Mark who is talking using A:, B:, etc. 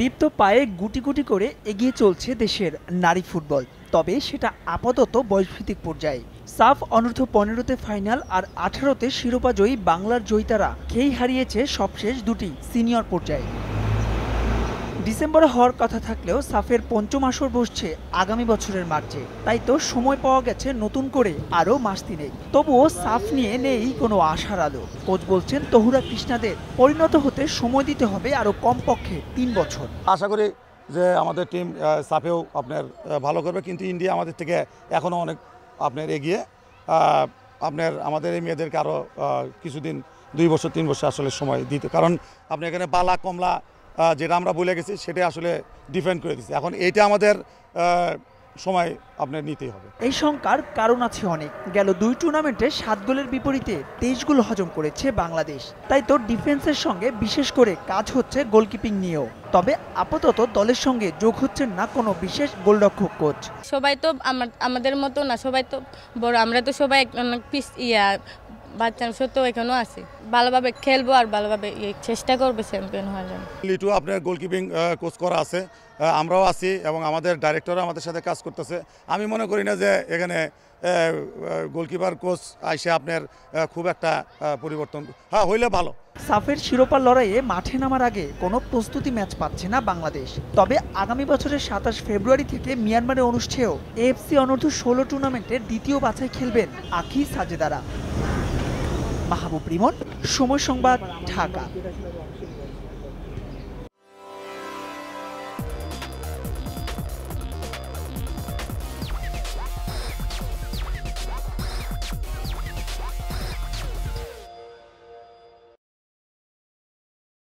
A: দীপ্ত পায়ে গুটি গুটি করে এগিয়ে চলছে দেশের নারী ফুটবল তবে সেটা আপাতত বয়সভিত্তিক পর্যায়ে সাফ অনূর্ধ্ব পনেরোতে ফাইনাল আর আঠারোতে শিরোপা জয়ী বাংলার জয়িতারা খেই হারিয়েছে সবশেষ দুটি সিনিয়র পর্যায়ে ডিসেম্বরে হওয়ার কথা থাকলেও সাফের পঞ্চম আসর বসছে আগামী বছরের মার্চে তাই তো সময় পাওয়া গেছে নতুন করে আরও মাস তিনেক তবুও সাফ নিয়ে নেই কোনো আশার আলো কোচ বলছেন তহুরা কৃষ্ণাদের পরিণত হতে সময় দিতে হবে আরও কমপক্ষে তিন বছর
B: আশা করি যে আমাদের টিম সাফেও আপনার ভালো করবে কিন্তু ইন্ডিয়া আমাদের থেকে এখনও অনেক আপনার এগিয়ে আপনার আমাদের এই মেয়েদেরকে আরও কিছুদিন দুই বছর তিন বছর আসলে সময় দিতে কারণ আপনি এখানে বালা কমলা যেটা আমরা বলে গেছি সেটা আসলে ডিফেন্ড করে দিচ্ছি এখন এটা আমাদের সময় আপনার নিতেই হবে এই শঙ্কার কারণ আছে অনেক গেল দুই টুর্নামেন্টে সাত গোলের বিপরীতে
A: তেইশ গোল হজম করেছে বাংলাদেশ তাই তো ডিফেন্সের সঙ্গে বিশেষ করে কাজ হচ্ছে গোলকিপিং নিয়েও তবে আপাতত দলের সঙ্গে যোগ হচ্ছে না কোনো বিশেষ গোলরক্ষক কোচ
C: সবাই তো আমাদের মতো না সবাই তো বড় আমরা তো সবাই অনেক পিস ইয়া বাচ্চাংশ সত্ত্বেও এখানেও আছে ভালোভাবে খেলবো আর ভালোভাবে ইয়ে, চেষ্টা করবো চ্যাম্পিয়ন হওয়ার জন্য
B: লিটু আপনার গোলকিপিং কোচ করা আছে আমরাও আছি এবং আমাদের ডাইরেক্টরও আমাদের সাথে কাজ করতেছে আমি মনে করি না যে এখানে গোলকিপার কোচ আইসে আপনার খুব একটা পরিবর্তন হ্যাঁ হইলে ভালো
A: সাফের শিরোপার লড়াইয়ে মাঠে নামার আগে কোনো প্রস্তুতি ম্যাচ পাচ্ছে না বাংলাদেশ তবে আগামী বছরের সাতাশ ফেব্রুয়ারি থেকে মিয়ানমারে অনুষ্ঠেয় এফসি অনর্ধ ষোলো টুর্নামেন্টের দ্বিতীয় বাছাই খেলবেন আখি সাজেদারা মাহবুব রিমন সময় সংবাদ ঢাকা